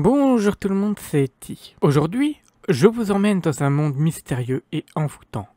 Bonjour tout le monde, c'est Ti. Aujourd'hui, je vous emmène dans un monde mystérieux et envoûtant,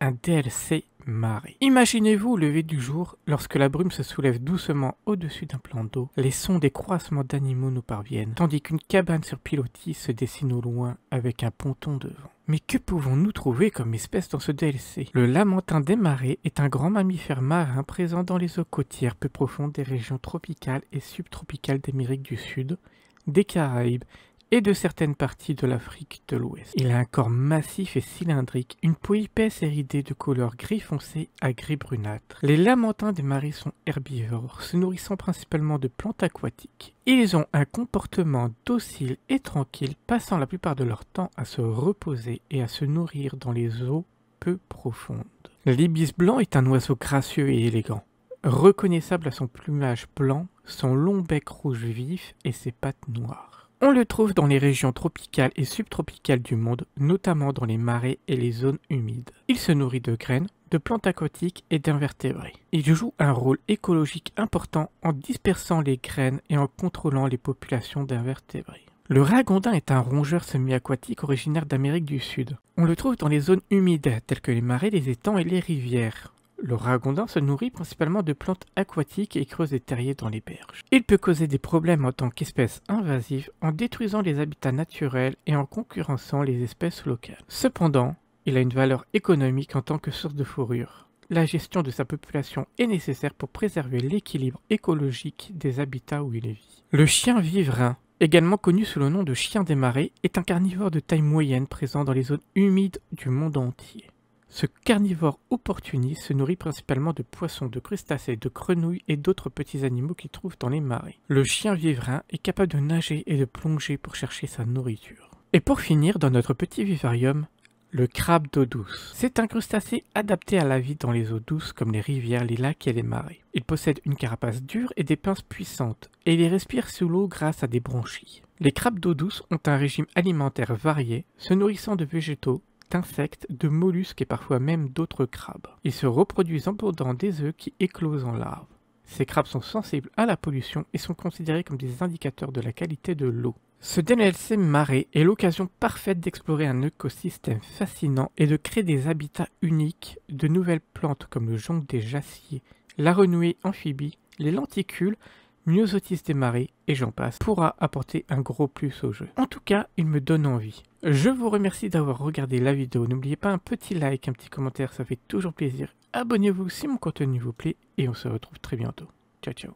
un DLC marée. Imaginez-vous au lever du jour, lorsque la brume se soulève doucement au-dessus d'un plan d'eau, les sons des croissements d'animaux nous parviennent, tandis qu'une cabane sur pilotis se dessine au loin avec un ponton devant. Mais que pouvons-nous trouver comme espèce dans ce DLC Le lamentin des marais est un grand mammifère marin présent dans les eaux côtières peu profondes des régions tropicales et subtropicales d'Amérique du Sud, des Caraïbes et de certaines parties de l'Afrique de l'Ouest. Il a un corps massif et cylindrique, une peau épaisse et ridée de couleur gris foncé à gris brunâtre. Les lamentins des marais sont herbivores, se nourrissant principalement de plantes aquatiques. Ils ont un comportement docile et tranquille, passant la plupart de leur temps à se reposer et à se nourrir dans les eaux peu profondes. L'ibis blanc est un oiseau gracieux et élégant. Reconnaissable à son plumage blanc, son long bec rouge vif et ses pattes noires. On le trouve dans les régions tropicales et subtropicales du monde, notamment dans les marais et les zones humides. Il se nourrit de graines, de plantes aquatiques et d'invertébrés. Il joue un rôle écologique important en dispersant les graines et en contrôlant les populations d'invertébrés. Le ragondin est un rongeur semi-aquatique originaire d'Amérique du Sud. On le trouve dans les zones humides telles que les marais, les étangs et les rivières. Le ragondin se nourrit principalement de plantes aquatiques et creuse des terriers dans les berges. Il peut causer des problèmes en tant qu'espèce invasive en détruisant les habitats naturels et en concurrençant les espèces locales. Cependant, il a une valeur économique en tant que source de fourrure. La gestion de sa population est nécessaire pour préserver l'équilibre écologique des habitats où il vit. Le chien vivrain également connu sous le nom de chien des marais, est un carnivore de taille moyenne présent dans les zones humides du monde entier. Ce carnivore opportuniste se nourrit principalement de poissons, de crustacés, de grenouilles et d'autres petits animaux qu'il trouve dans les marais. Le chien vivrain est capable de nager et de plonger pour chercher sa nourriture. Et pour finir, dans notre petit vivarium, le crabe d'eau douce. C'est un crustacé adapté à la vie dans les eaux douces comme les rivières, les lacs et les marais. Il possède une carapace dure et des pinces puissantes, et il respire sous l'eau grâce à des bronchies. Les crabes d'eau douce ont un régime alimentaire varié, se nourrissant de végétaux, d'insectes, de mollusques et parfois même d'autres crabes, Ils se reproduisent en pondant des œufs qui éclosent en larves. Ces crabes sont sensibles à la pollution et sont considérés comme des indicateurs de la qualité de l'eau. Ce DNLC Marais est l'occasion parfaite d'explorer un écosystème fascinant et de créer des habitats uniques, de nouvelles plantes comme le jonc des jassiers, la renouée amphibie, les lenticules, Myosotis démarrer et j'en passe pourra apporter un gros plus au jeu. En tout cas, il me donne envie. Je vous remercie d'avoir regardé la vidéo. N'oubliez pas un petit like, un petit commentaire, ça fait toujours plaisir. Abonnez-vous si mon contenu vous plaît et on se retrouve très bientôt. Ciao ciao